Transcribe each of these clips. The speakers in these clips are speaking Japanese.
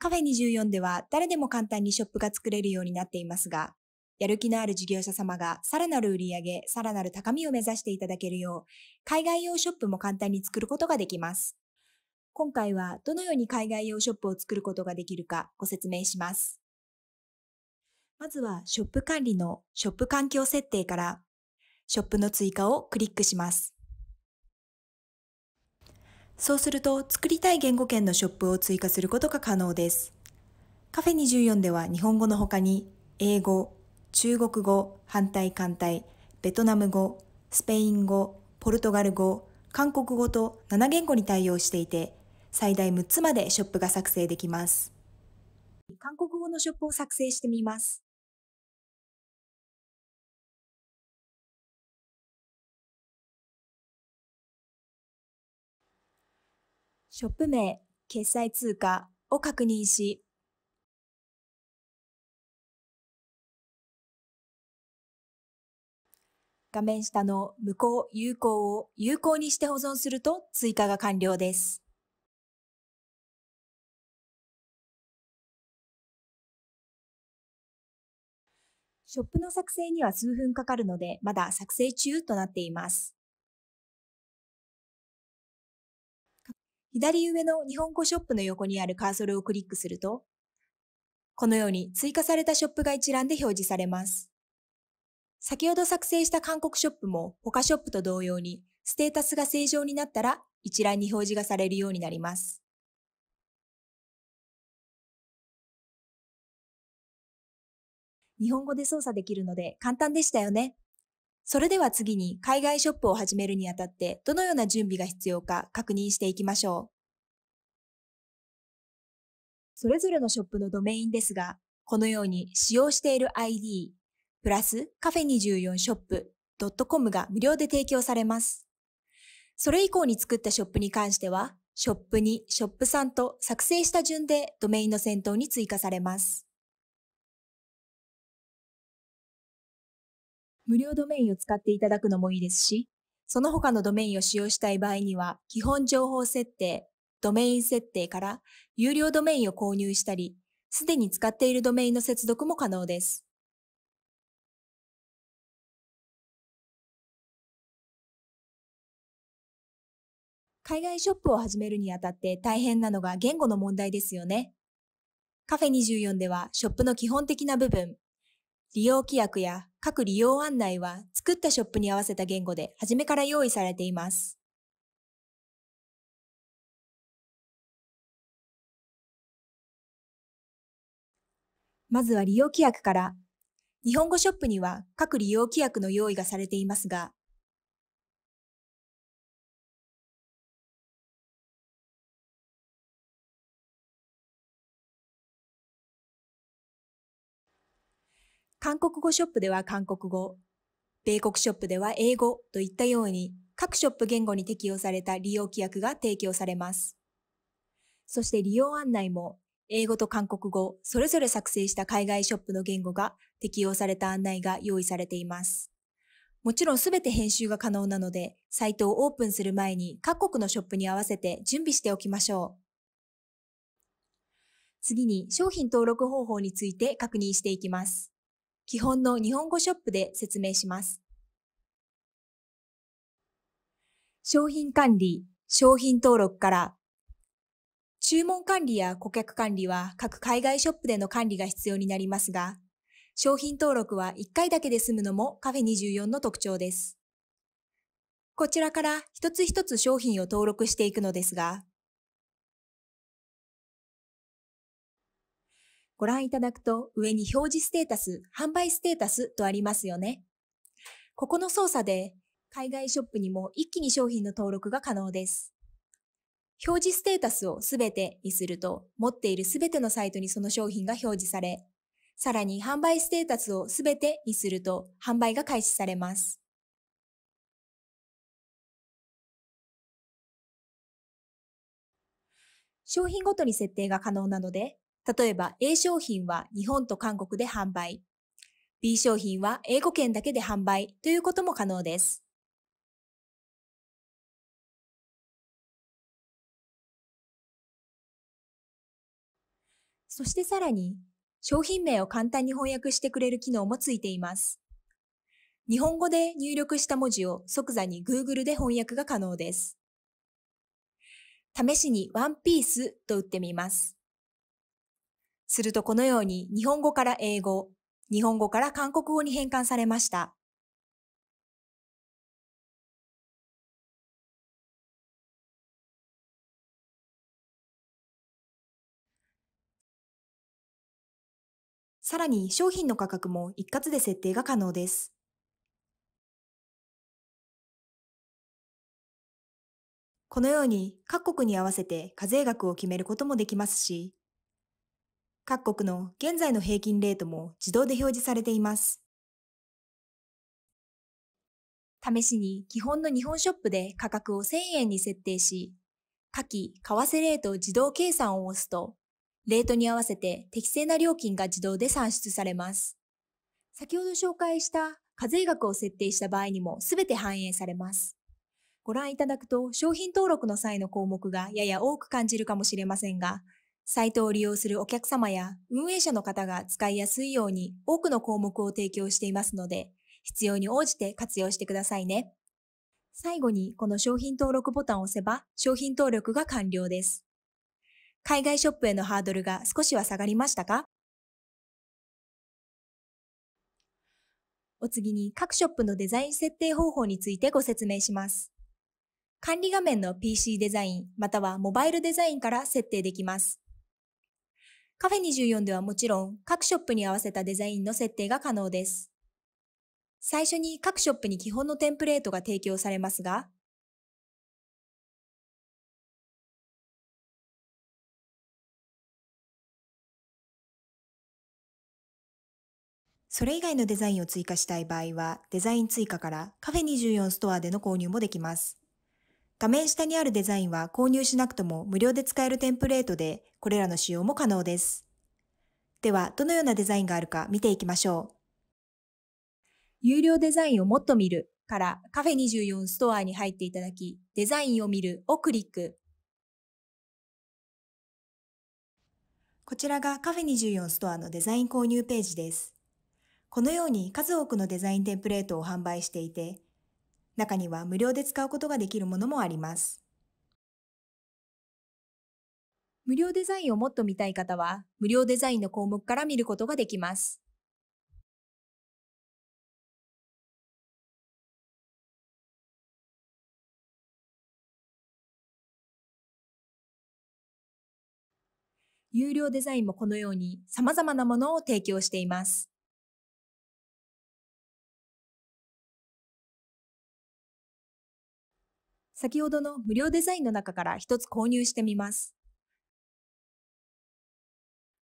カフェ24では誰でも簡単にショップが作れるようになっていますが、やる気のある事業者様がさらなる売り上げ、さらなる高みを目指していただけるよう、海外用ショップも簡単に作ることができます。今回はどのように海外用ショップを作ることができるかご説明します。まずはショップ管理のショップ環境設定からショップの追加をクリックします。そうすると、作りたい言語圏のショップを追加することが可能です。カフェ24では日本語の他に、英語、中国語、反対艦隊、ベトナム語、スペイン語、ポルトガル語、韓国語と7言語に対応していて、最大6つまでショップが作成できます。韓国語のショップを作成してみます。ショップ名、決済通貨を確認し、画面下の無効、有効を有効にして保存すると追加が完了です。ショップの作成には数分かかるので、まだ作成中となっています。左上の日本語ショップの横にあるカーソルをクリックすると、このように追加されたショップが一覧で表示されます。先ほど作成した韓国ショップも他ショップと同様にステータスが正常になったら一覧に表示がされるようになります。日本語で操作できるので簡単でしたよね。それでは次に海外ショップを始めるにあたってどのような準備が必要か確認していきましょう。それぞれのショップのドメインですが、このように使用している ID、プラスカフェ24ショップ .com が無料で提供されます。それ以降に作ったショップに関しては、ショップにショップさんと作成した順でドメインの先頭に追加されます。無料ドメインを使っていただくのもいいですし、その他のドメインを使用したい場合には、基本情報設定、ドメイン設定から有料ドメインを購入したり、すでに使っているドメインの接続も可能です。海外ショップを始めるにあたって大変なのが言語の問題ですよね。カフェ24ではショップの基本的な部分、利用規約や各利用案内は作ったショップに合わせた言語で初めから用意されています。まずは利用規約から。日本語ショップには各利用規約の用意がされていますが、韓国語ショップでは韓国語、米国ショップでは英語といったように各ショップ言語に適用された利用規約が提供されます。そして利用案内も英語と韓国語それぞれ作成した海外ショップの言語が適用された案内が用意されています。もちろん全て編集が可能なので、サイトをオープンする前に各国のショップに合わせて準備しておきましょう。次に商品登録方法について確認していきます。基本の日本語ショップで説明します。商品管理、商品登録から、注文管理や顧客管理は各海外ショップでの管理が必要になりますが、商品登録は1回だけで済むのもカフェ24の特徴です。こちらから一つ一つ商品を登録していくのですが、ご覧いただくと上に表示ステータス、販売ステータスとありますよね。ここの操作で海外ショップにも一気に商品の登録が可能です。表示ステータスをすべてにすると持っているすべてのサイトにその商品が表示され、さらに販売ステータスをすべてにすると販売が開始されます。商品ごとに設定が可能なので、例えば A 商品は日本と韓国で販売、B 商品は英語圏だけで販売ということも可能です。そしてさらに、商品名を簡単に翻訳してくれる機能もついています。日本語で入力した文字を即座に Google で翻訳が可能です。試しにワンピースと打ってみます。するとこのように日本語から英語、日本語から韓国語に変換されました。さらに商品の価格も一括で設定が可能です。このように各国に合わせて課税額を決めることもできますし、各国の現在の平均レートも自動で表示されています。試しに基本の日本ショップで価格を1000円に設定し、下記為替レート自動計算を押すと、レートに合わせて適正な料金が自動で算出されます。先ほど紹介した課税額を設定した場合にも全て反映されます。ご覧いただくと商品登録の際の項目がやや多く感じるかもしれませんが、サイトを利用するお客様や運営者の方が使いやすいように多くの項目を提供していますので、必要に応じて活用してくださいね。最後にこの商品登録ボタンを押せば商品登録が完了です。海外ショップへのハードルが少しは下がりましたかお次に各ショップのデザイン設定方法についてご説明します。管理画面の PC デザインまたはモバイルデザインから設定できます。カフェ24ではもちろん各ショップに合わせたデザインの設定が可能です。最初に各ショップに基本のテンプレートが提供されますが、それ以外のデザインを追加したい場合は、デザイン追加からカフェ24ストアでの購入もできます。画面下にあるデザインは購入しなくとも無料で使えるテンプレートで、これらの使用も可能です。では、どのようなデザインがあるか見ていきましょう。有料デザインをもっと見るからカフェ24ストアに入っていただき、デザインを見るをクリック。こちらがカフェ24ストアのデザイン購入ページです。このように数多くのデザインテンプレートを販売していて、中には無料で使うことができるものもあります。無料デザインをもっと見たい方は、無料デザインの項目から見ることができます。有料デザインもこのように様々なものを提供しています。先ほどの無料デザインの中から一つ購入してみます。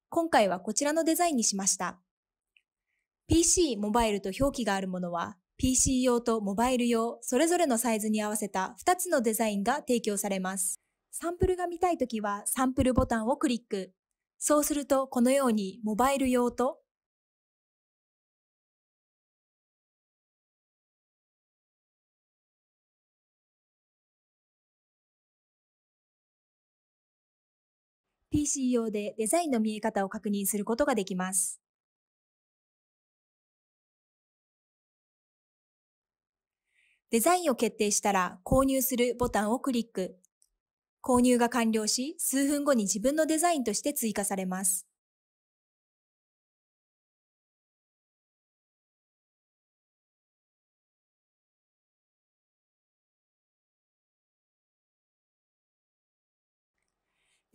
今回はこちらのデザインにしました。PC、モバイルと表記があるものは、PC 用とモバイル用、それぞれのサイズに合わせた2つのデザインが提供されます。サンプルが見たいときは、サンプルボタンをクリック。そうすると、このようにモバイル用と PC 用でデザインの見え方を確認することができます。デザインを決定したら購入するボタンをクリック。購入が完了し、数分後に自分のデザインとして追加されます。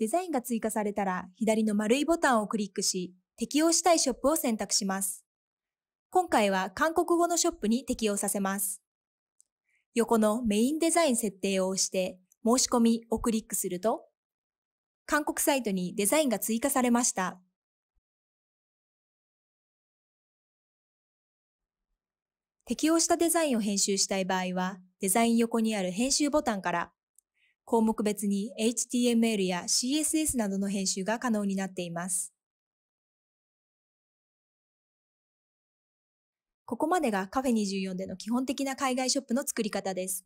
デザインが追加されたら左の丸いボタンをクリックし、適用したいショップを選択します。今回は韓国語のショップに適用させます。横のメインデザイン設定を押して申し込みをクリックすると、韓国サイトにデザインが追加されました。適用したデザインを編集したい場合は、デザイン横にある編集ボタンから項目別に HTML や CSS などの編集が可能になっています。ここまでがカフェ24での基本的な海外ショップの作り方です。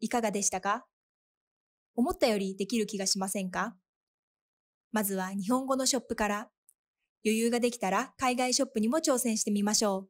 いかがでしたか思ったよりできる気がしませんかまずは日本語のショップから。余裕ができたら海外ショップにも挑戦してみましょう。